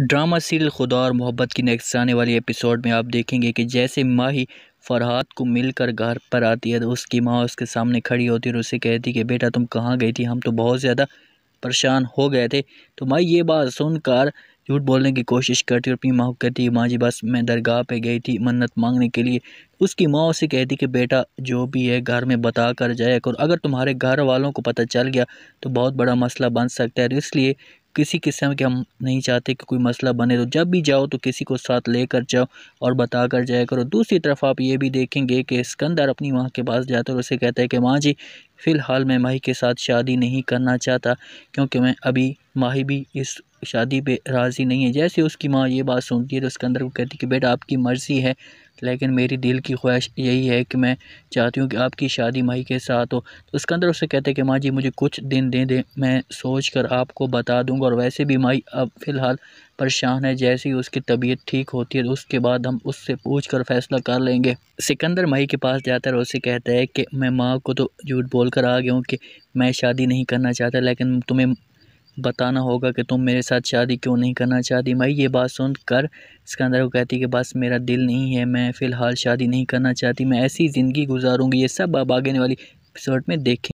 drama serial खुदा और मोहब्बत की नेक्स्ट आने वाली एपिसोड में आप देखेंगे कि जैसे माही फरहाद को मिलकर घर पर आती है तो उसकी माँ उसके सामने खड़ी होती है और उसे कहती कि बेटा तुम कहाँ गई थी हम तो बहुत ज़्यादा परेशान हो गए थे तो माई ये बात सुनकर झूठ बोलने की कोशिश करती और अपनी माँ को कहती माँ जी बस मैं दरगाह पे गई थी मन्नत मांगने के लिए उसकी माँ उसे कहती कि बेटा जो भी है घर में बता कर जाए और अगर तुम्हारे घर वालों को पता चल गया तो बहुत बड़ा मसला बन सकता है तो इसलिए किसी किस्म के हम नहीं चाहते कि कोई मसला बने तो जब भी जाओ तो किसी को साथ लेकर जाओ और बता कर जाया करो दूसरी तरफ आप ये भी देखेंगे कि स्कंदर अपनी माँ के पास जाता है और उसे कहता है कि माँ जी फ़िलहाल मैं माही के साथ शादी नहीं करना चाहता क्योंकि मैं अभी माही भी इस शादी पे राज़ी नहीं है जैसे उसकी माँ ये बात सुनती है तो उसके अंदर वो कहती है कि बेटा आपकी मर्ज़ी है लेकिन मेरी दिल की ख्वाहिश यही है कि मैं चाहती हूँ कि आपकी शादी माई के साथ हो तो उसके अंदर उससे कहते हैं कि माँ जी मुझे कुछ दिन दे दें मैं सोच कर आपको बता दूँगा और वैसे भी माई अब फ़िलहाल परेशान है जैसे ही उसकी तबीयत ठीक होती है तो उसके बाद हम उससे पूछ कर फैसला कर लेंगे सिकंदर माई के पास जाता है और उससे कहता है कि मैं माँ को तो झूठ बोल कर आ गया हूँ कि मैं शादी नहीं करना चाहता लेकिन तुम्हें बताना होगा कि तुम मेरे साथ शादी क्यों नहीं करना चाहती मई ये बात सुन कर सिकंदर को कहती कि बस मेरा दिल नहीं है मैं फ़िलहाल शादी नहीं करना चाहती मैं ऐसी ज़िंदगी गुजारूंगी ये सब आप आगे वाली एपिसोड में देखें